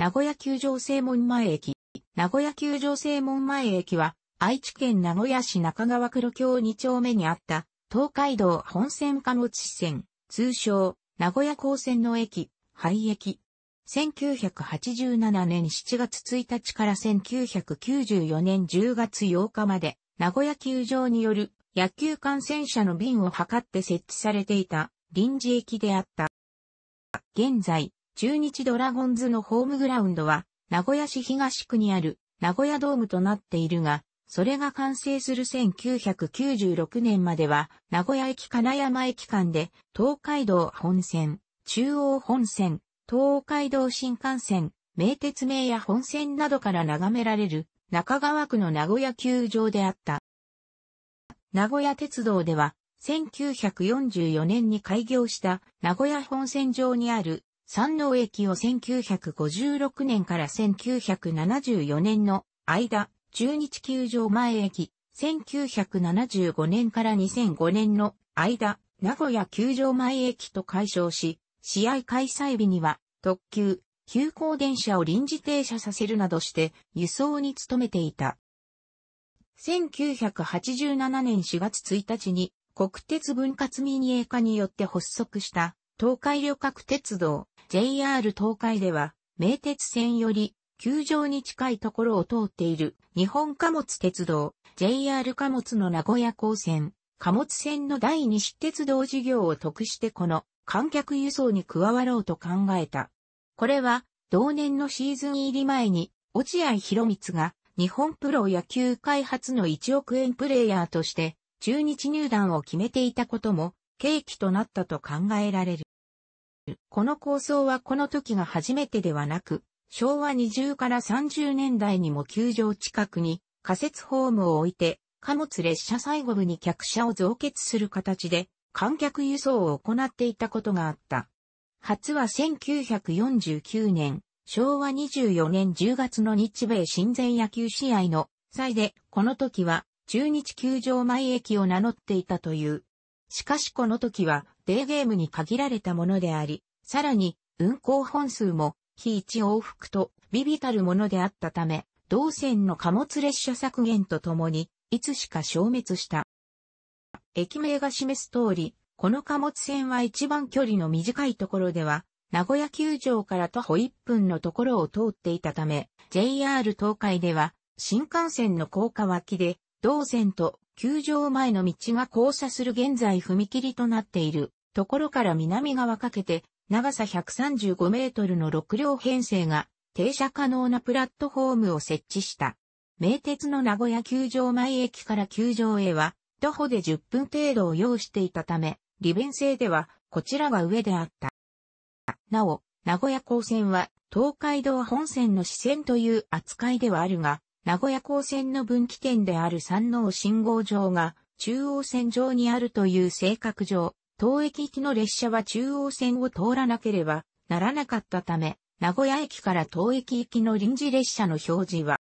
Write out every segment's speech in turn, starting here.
名古屋球場正門前駅。名古屋球場正門前駅は、愛知県名古屋市中川黒京2丁目にあった、東海道本線貨物支線、通称、名古屋高線の駅、廃駅。1987年7月1日から1994年10月8日まで、名古屋球場による野球観戦者の便を図って設置されていた臨時駅であった。現在、中日ドラゴンズのホームグラウンドは、名古屋市東区にある名古屋ドームとなっているが、それが完成する1996年までは、名古屋駅金山駅間で、東海道本線、中央本線、東海道新幹線、名鉄名や本線などから眺められる、中川区の名古屋球場であった。名古屋鉄道では、1944年に開業した名古屋本線上にある山王駅を1956年から1974年の間、中日球場前駅、1975年から2005年の間、名古屋球場前駅と解消し、試合開催日には特急、急行電車を臨時停車させるなどして輸送に努めていた。1987年4月1日に国鉄分割民営化によって発足した東海旅客鉄道 JR 東海では、名鉄線より、球場に近いところを通っている、日本貨物鉄道、JR 貨物の名古屋港線、貨物線の第二市鉄道事業を得してこの、観客輸送に加わろうと考えた。これは、同年のシーズン入り前に、落合博光が、日本プロ野球開発の1億円プレイヤーとして、中日入団を決めていたことも、契機となったと考えられる。この構想はこの時が初めてではなく、昭和20から30年代にも球場近くに仮設ホームを置いて、貨物列車最後部に客車を増結する形で、観客輸送を行っていたことがあった。初は1949年、昭和24年10月の日米親善野球試合の際で、この時は中日球場前駅を名乗っていたという。しかしこの時はデーゲームに限られたものであり、さらに運行本数も非一往復と微々たるものであったため、同線の貨物列車削減とともに、いつしか消滅した。駅名が示す通り、この貨物線は一番距離の短いところでは、名古屋球場から徒歩1分のところを通っていたため、JR 東海では、新幹線の高架脇で、同線と球場前の道が交差する現在踏切となっているところから南側かけて、長さ135メートルの6両編成が停車可能なプラットフォームを設置した。名鉄の名古屋球場前駅から球場へは、徒歩で10分程度を要していたため、利便性では、こちらが上であった。なお、名古屋高線は、東海道本線の支線という扱いではあるが、名古屋港線の分岐点である山王信号場が中央線上にあるという性格上、当駅行きの列車は中央線を通らなければならなかったため、名古屋駅から当駅行きの臨時列車の表示は、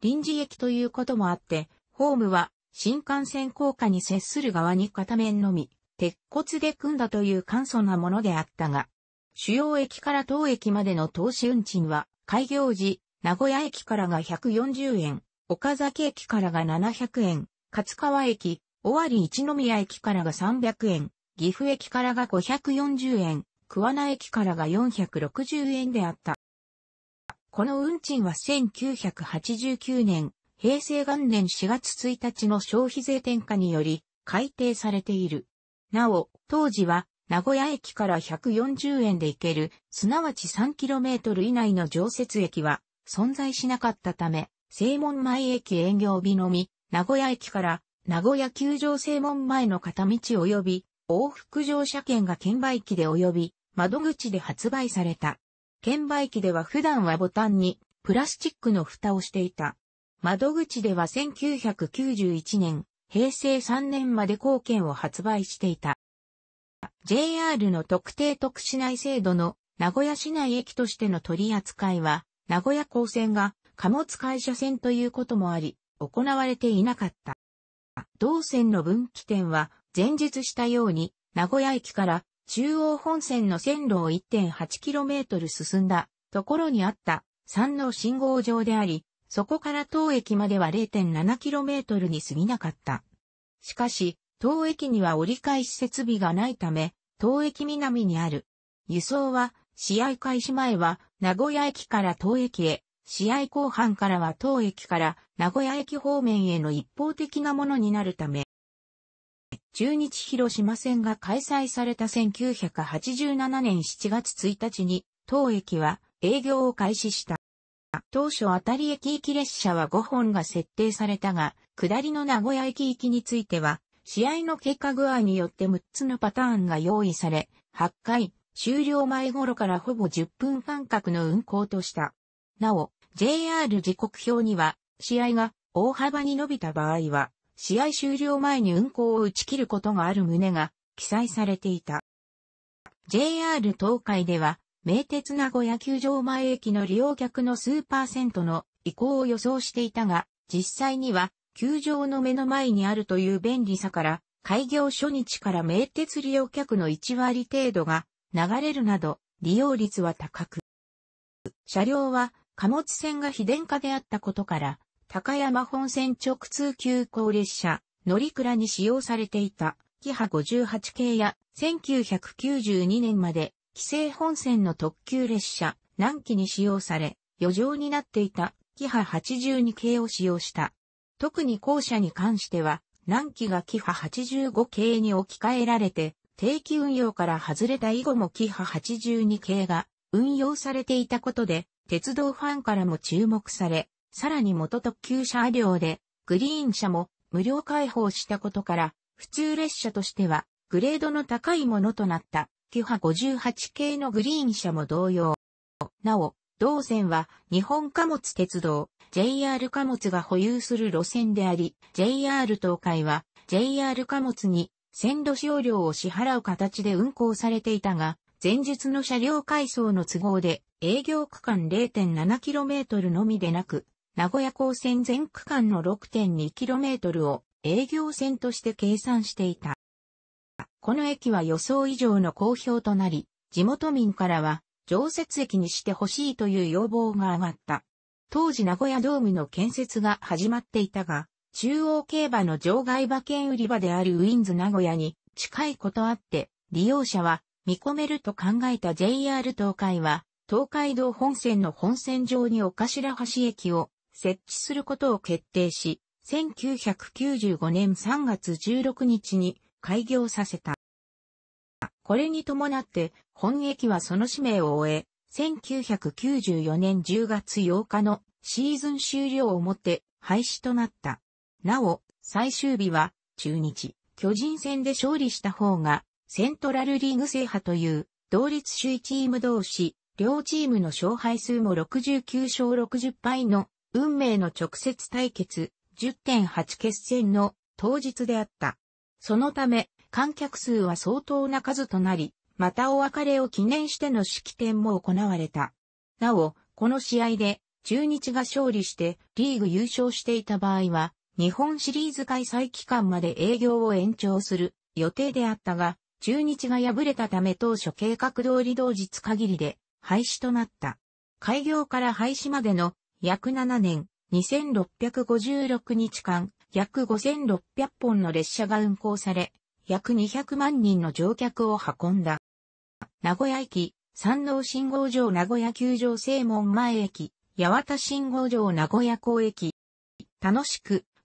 臨時駅ということもあって、ホームは新幹線高架に接する側に片面のみ、鉄骨で組んだという簡素なものであったが、主要駅から当駅までの投資運賃は、開業時、名古屋駅からが140円、岡崎駅からが700円、勝川駅、尾張一宮駅からが300円、岐阜駅からが540円、桑名駅からが460円であった。この運賃は1989年、平成元年4月1日の消費税転嫁により改定されている。なお、当時は名古屋駅から140円で行ける、すなわち 3km 以内の常設駅は存在しなかったため、正門前駅営業日のみ、名古屋駅から名古屋球場正門前の片道及び往復乗車券が券売機で及び窓口で発売された。券売機では普段はボタンにプラスチックの蓋をしていた。窓口では1991年、平成3年まで貢献を発売していた。JR の特定特市内制度の名古屋市内駅としての取り扱いは、名古屋港線が貨物会社線ということもあり、行われていなかった。同線の分岐点は、前述したように、名古屋駅から中央本線の線路を 1.8km 進んだところにあった山の信号場であり、そこから当駅までは 0.7km に過ぎなかった。しかし、当駅には折り返し設備がないため、当駅南にある。輸送は試合開始前は、名古屋駅から東駅へ、試合後半からは東駅から名古屋駅方面への一方的なものになるため、中日広島戦が開催された1987年7月1日に、当駅は営業を開始した。当初当たり駅行き列車は5本が設定されたが、下りの名古屋駅行きについては、試合の結果具合によって6つのパターンが用意され、8回、終了前頃からほぼ10分間隔の運行とした。なお、JR 時刻表には、試合が大幅に伸びた場合は、試合終了前に運行を打ち切ることがある旨が記載されていた。JR 東海では、名鉄名古屋球場前駅の利用客の数パーセントの移行を予想していたが、実際には、球場の目の前にあるという便利さから、開業初日から名鉄利用客の1割程度が流れるなど利用率は高く、車両は貨物線が非電化であったことから、高山本線直通急行列車、乗倉に使用されていた、キハ58系や、1992年まで、規制本線の特急列車、南紀に使用され、余剰になっていた、キハ82系を使用した。特に校舎に関しては、南紀がキハ85系に置き換えられて、定期運用から外れた以後もキハ82系が運用されていたことで、鉄道ファンからも注目され、さらに元特急車両で、グリーン車も無料開放したことから、普通列車としては、グレードの高いものとなった、キハ58系のグリーン車も同様。なお、同線は日本貨物鉄道、JR 貨物が保有する路線であり、JR 東海は JR 貨物に線路使用料を支払う形で運行されていたが、前述の車両改装の都合で、営業区間 0.7km のみでなく、名古屋港線全区間の 6.2km を営業線として計算していた。この駅は予想以上の好評となり、地元民からは常設駅にしてほしいという要望が上がった。当時名古屋ドームの建設が始まっていたが、中央競馬の場外馬券売り場であるウィンズ名古屋に近いことあって、利用者は見込めると考えた JR 東海は、東海道本線の本線上に岡白橋駅を設置することを決定し、1995年3月16日に開業させた。これに伴って、本駅はその使命を終え、1994年10月8日のシーズン終了をもって廃止となった。なお、最終日は、中日、巨人戦で勝利した方が、セントラルリーグ制覇という、同率首位チーム同士、両チームの勝敗数も69勝60敗の、運命の直接対決、10.8決戦の当日であった。そのため、観客数は相当な数となり、またお別れを記念しての式典も行われた。なお、この試合で、中日が勝利してリーグ優勝していた場合は、日本シリーズ開催期間まで営業を延長する予定であったが、中日が敗れたため当初計画通り同日限りで廃止となった。開業から廃止までの約7年、2656日間、約5600本の列車が運行され、約200万人の乗客を運んだ。名古屋駅、山王信号場名古屋球場正門前駅、八幡信号場名古屋港駅。楽しく、